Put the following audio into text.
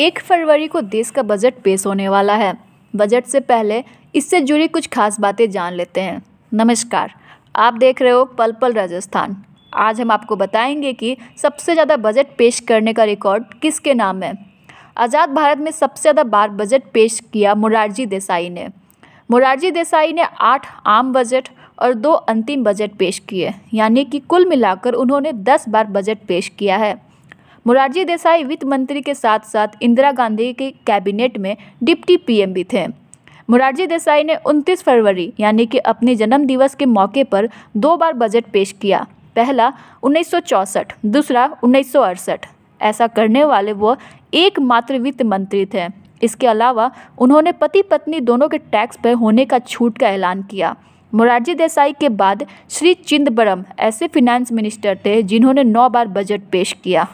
एक फरवरी को देश का बजट पेश होने वाला है बजट से पहले इससे जुड़ी कुछ खास बातें जान लेते हैं नमस्कार आप देख रहे हो पल पल राजस्थान आज हम आपको बताएंगे कि सबसे ज़्यादा बजट पेश करने का रिकॉर्ड किसके नाम है आज़ाद भारत में सबसे ज़्यादा बार बजट पेश किया मुरारजी देसाई ने मुरारजी देसाई ने आठ आम बजट और दो अंतिम बजट पेश किए यानी कि कुल मिलाकर उन्होंने दस बार बजट पेश किया है मुरारजी देसाई वित्त मंत्री के साथ साथ इंदिरा गांधी के कैबिनेट में डिप्टी पीएम भी थे मुरारजी देसाई ने 29 फरवरी यानी कि अपने जन्म दिवस के मौके पर दो बार बजट पेश किया पहला उन्नीस दूसरा उन्नीस ऐसा करने वाले वो एकमात्र वित्त मंत्री थे इसके अलावा उन्होंने पति पत्नी दोनों के टैक्स पर होने का छूट का ऐलान किया मुरारजी देसाई के बाद श्री चिंदबरम ऐसे फिनेंस मिनिस्टर थे जिन्होंने नौ बार बजट पेश किया